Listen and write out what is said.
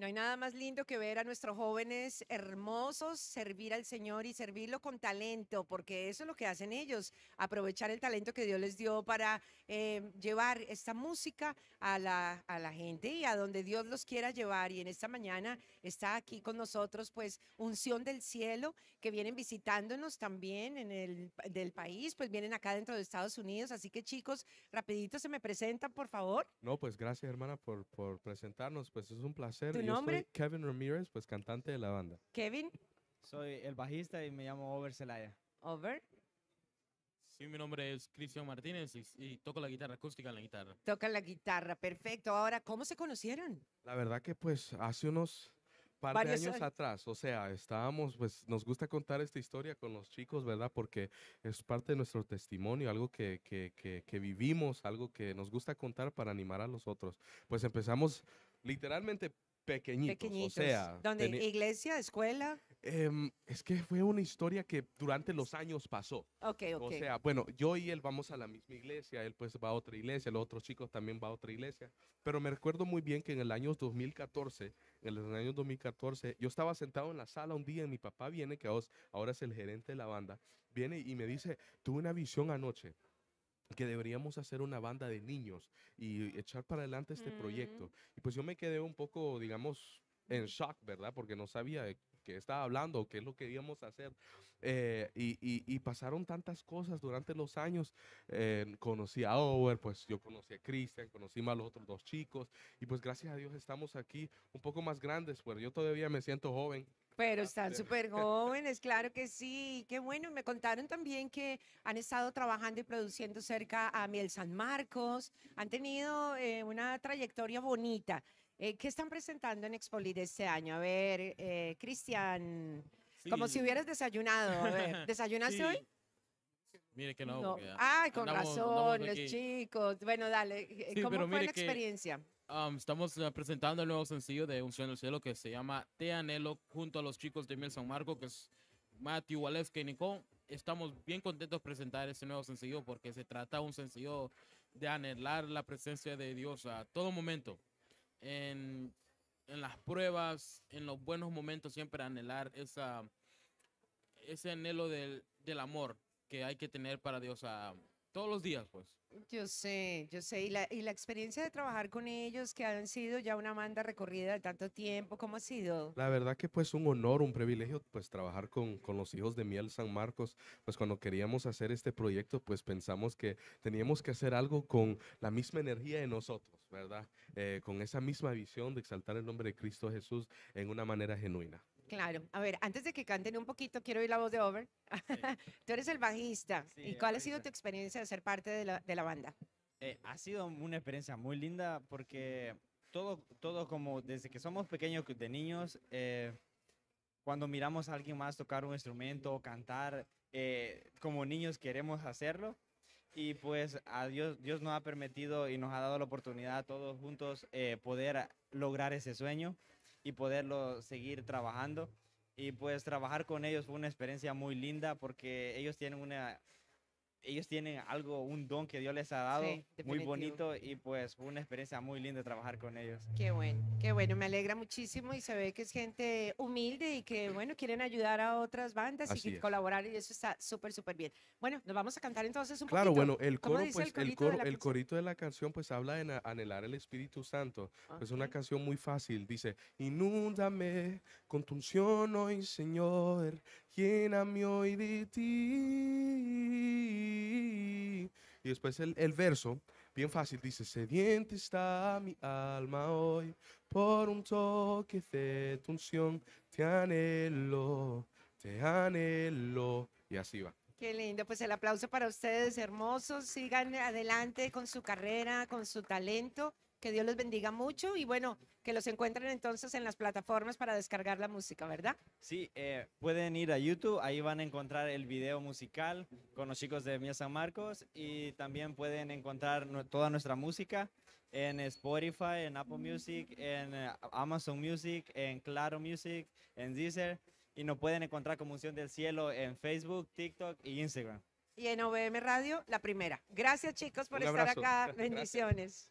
No hay nada más lindo que ver a nuestros jóvenes hermosos servir al Señor y servirlo con talento, porque eso es lo que hacen ellos, aprovechar el talento que Dios les dio para eh, llevar esta música a la, a la gente y a donde Dios los quiera llevar. Y en esta mañana está aquí con nosotros, pues, Unción del Cielo, que vienen visitándonos también en el del país, pues vienen acá dentro de Estados Unidos. Así que chicos, rapidito se me presentan, por favor. No, pues gracias hermana por, por presentarnos, pues es un placer nombre? Kevin Ramírez, pues cantante de la banda. Kevin. Soy el bajista y me llamo Over Celaya. Over. Sí, mi nombre es Cristian Martínez y, toco la guitarra acústica en la guitarra. Toca la guitarra, perfecto. Ahora, ¿cómo se conocieron? La verdad que pues hace unos par de años, atrás, o sea, estábamos, pues nos gusta contar esta historia con los chicos, ¿verdad? Porque es parte de nuestro testimonio, algo que vivimos, algo que nos gusta contar para animar a los otros. Pues empezamos literalmente pequeñitos. O sea, ¿Dónde? ¿Iglesia? ¿Escuela? Em, es que fue una historia que durante los años pasó. Ok, ok. O sea, bueno, yo y él vamos a la misma iglesia, él pues va a otra iglesia, los otros chicos también va a otra iglesia. Pero me recuerdo muy bien que en el año 2014, en el año 2014, yo estaba sentado en la sala un día y mi papá viene, que ahora es el gerente de la banda, viene y me dice, tuve una visión anoche que deberíamos hacer una banda de niños y echar para adelante este mm. proyecto. Y pues yo me quedé un poco, digamos, en shock, ¿verdad? Porque no sabía de qué estaba hablando, qué es lo que íbamos a hacer. Eh, y, y, pasaron tantas cosas durante los años. Eh, conocí a Over, pues yo conocí a Christian, conocí a los otros dos chicos. Y pues gracias a Dios estamos aquí un poco más grandes, pues yo todavía me siento joven. Pero ah, están súper jóvenes, claro que sí. Qué bueno. Me contaron también que han estado trabajando y produciendo cerca a Miel San Marcos. Han tenido eh, una trayectoria bonita. Eh, ¿Qué están presentando en Expolit este año? A ver, eh, Cristian, como si hubieras desayunado. ¿desayunaste hoy? Mire que no. Ay, ah, con razón, los chicos. Bueno, dale, ¿cómo fue la experiencia? estamos eh, presentando el nuevo sencillo de Un Sueño del Cielo que se llama Te Anhelo junto a los chicos de Miel San Marco, que es Matthew, Waleski y Nicole. Estamos bien contentos de presentar este nuevo sencillo porque se trata de un sencillo de anhelar la presencia de Dios a todo momento. En, las pruebas, en los buenos momentos, siempre anhelar esa, ese anhelo del, amor que hay que tener para Dios. A, todos los días, pues. Yo sé, yo sé. Y la, y la experiencia de trabajar con ellos, que han sido ya una banda recorrida de tanto tiempo, ¿cómo ha sido? La verdad que pues un honor, un privilegio, pues trabajar con, con los hijos de Miel San Marcos. Pues cuando queríamos hacer este proyecto, pues pensamos que teníamos que hacer algo con la misma energía de nosotros, ¿verdad? Eh, con esa misma visión de exaltar el nombre de Cristo Jesús en una manera genuina. Claro. A ver, antes de que canten un poquito, quiero oír la voz de Over. Tú eres el bajista. ¿Y cuál ha sido tu experiencia de ser parte de la, banda? Eh, ha sido una experiencia muy linda porque todo, todo como desde que somos pequeños de niños, eh, cuando miramos a alguien más tocar un instrumento o cantar, eh, como niños queremos hacerlo. Y pues a Dios, Dios nos ha permitido y nos ha dado la oportunidad todos juntos poder lograr ese sueño y poderlo seguir trabajando. Y pues trabajar con ellos fue una experiencia muy linda porque ellos tienen una ellos tienen algo, un don que Dios les ha dado, muy bonito y pues una experiencia muy linda trabajar con ellos. Qué bueno, qué bueno, me alegra muchísimo y se ve que es gente humilde y que bueno, quieren ayudar a otras bandas y colaborar y eso está súper, súper bien. Bueno, nos vamos a cantar entonces un claro, poquito. Claro, bueno, el coro, pues, el, coro, el corito de la canción pues habla de anhelar el Espíritu Santo, es una canción muy fácil, dice, inúndame con tu unción hoy Señor, mi hoy de ti y después el, el verso, bien fácil, dice, sediente está mi alma hoy, por un toque de tu unción, te anhelo, te anhelo. Y así va. Qué lindo, pues el aplauso para ustedes, hermosos. Sigan adelante con su carrera, con su talento que Dios los bendiga mucho y bueno, que los encuentren entonces en las plataformas para descargar la música, ¿verdad? Sí, eh, pueden ir a YouTube, ahí van a encontrar el video musical con los chicos de Mía San Marcos y también pueden encontrar toda nuestra música en Spotify, en Apple Music, en eh, Amazon Music, en Claro Music, en Deezer y nos pueden encontrar como del Cielo en Facebook, TikTok y Instagram. Y en OBM Radio, la primera. Gracias chicos por estar acá. Bendiciones.